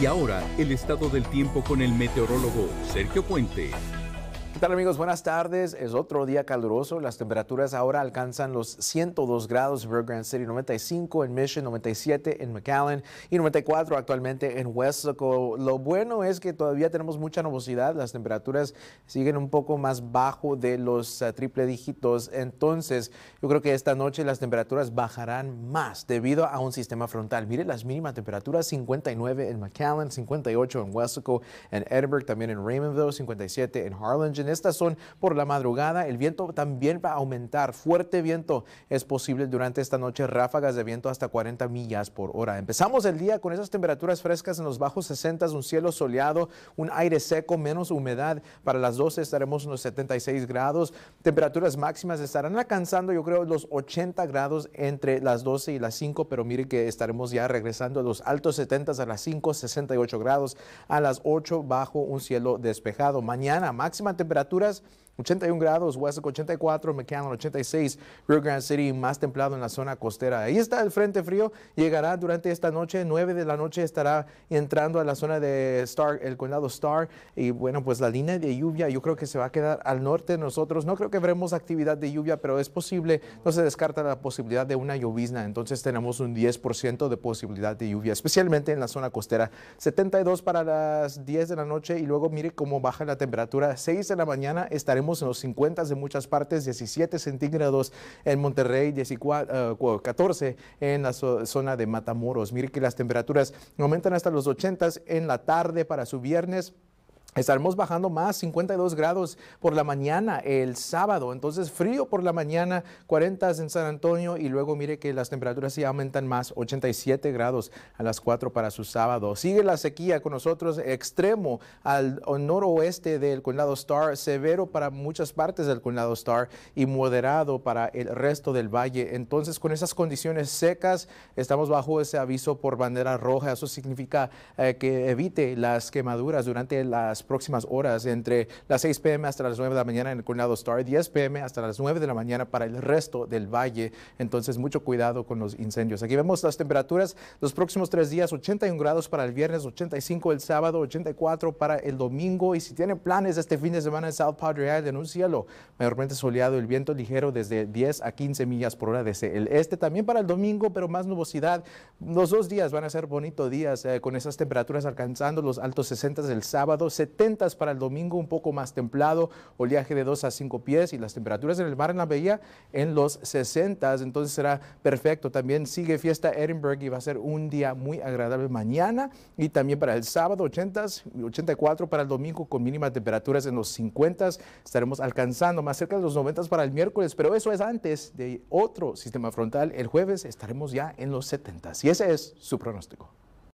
Y ahora, el estado del tiempo con el meteorólogo Sergio Puente. Hola amigos? Buenas tardes. Es otro día caluroso. Las temperaturas ahora alcanzan los 102 grados en Grand City, 95 en Mission, 97 en McAllen y 94 actualmente en Wesco. Lo bueno es que todavía tenemos mucha nubosidad. Las temperaturas siguen un poco más bajo de los eh, triple dígitos. Entonces, yo creo que esta noche las temperaturas bajarán más debido a un sistema frontal. Mire las mínimas temperaturas, 59 en McAllen, 58 en Wesco, en Edinburgh, también en Raymondville, 57 en Harlingen estas son por la madrugada. El viento también va a aumentar. Fuerte viento es posible durante esta noche. Ráfagas de viento hasta 40 millas por hora. Empezamos el día con esas temperaturas frescas en los bajos 60, un cielo soleado, un aire seco, menos humedad. Para las 12 estaremos en los 76 grados. Temperaturas máximas estarán alcanzando, yo creo, los 80 grados entre las 12 y las 5, pero mire que estaremos ya regresando a los altos 70 a las 5, 68 grados. A las 8 bajo un cielo despejado. Mañana máxima temperatura temperaturas 81 grados, Huesaco 84, McAllen 86, Rio Grande City más templado en la zona costera. Ahí está el frente frío, llegará durante esta noche, 9 de la noche estará entrando a la zona de Star, el condado Star y bueno, pues la línea de lluvia yo creo que se va a quedar al norte nosotros. No creo que veremos actividad de lluvia, pero es posible, no se descarta la posibilidad de una llovizna, entonces tenemos un 10% de posibilidad de lluvia, especialmente en la zona costera. 72 para las 10 de la noche y luego mire cómo baja la temperatura, 6 de la mañana estaremos en los 50 de muchas partes, 17 centígrados en Monterrey, 14, 14 eh, en la zona de Matamoros. Mire que las temperaturas aumentan hasta los 80 en la tarde para su viernes. Estaremos bajando más 52 grados por la mañana el sábado, entonces frío por la mañana, 40 en San Antonio y luego mire que las temperaturas sí aumentan más, 87 grados a las 4 para su sábado. Sigue la sequía con nosotros extremo al noroeste del condado Star, severo para muchas partes del condado Star y moderado para el resto del valle. Entonces con esas condiciones secas estamos bajo ese aviso por bandera roja, eso significa eh, que evite las quemaduras durante las próximas horas, entre las 6 p.m. hasta las 9 de la mañana en el Condado Star, 10 p.m. hasta las 9 de la mañana para el resto del valle. Entonces, mucho cuidado con los incendios. Aquí vemos las temperaturas los próximos tres días, 81 grados para el viernes, 85 el sábado, 84 para el domingo. Y si tienen planes este fin de semana en South Padre Island, un cielo mayormente soleado, el viento ligero desde 10 a 15 millas por hora desde el este. También para el domingo, pero más nubosidad. Los dos días van a ser bonitos días eh, con esas temperaturas alcanzando los altos 60 del sábado, 70 70 para el domingo, un poco más templado, oleaje de 2 a 5 pies y las temperaturas en el mar en la bahía en los 60, entonces será perfecto. También sigue fiesta Edinburgh y va a ser un día muy agradable mañana y también para el sábado 80, 84 para el domingo con mínimas temperaturas en los 50, estaremos alcanzando más cerca de los 90 para el miércoles, pero eso es antes de otro sistema frontal. El jueves estaremos ya en los 70 y ese es su pronóstico.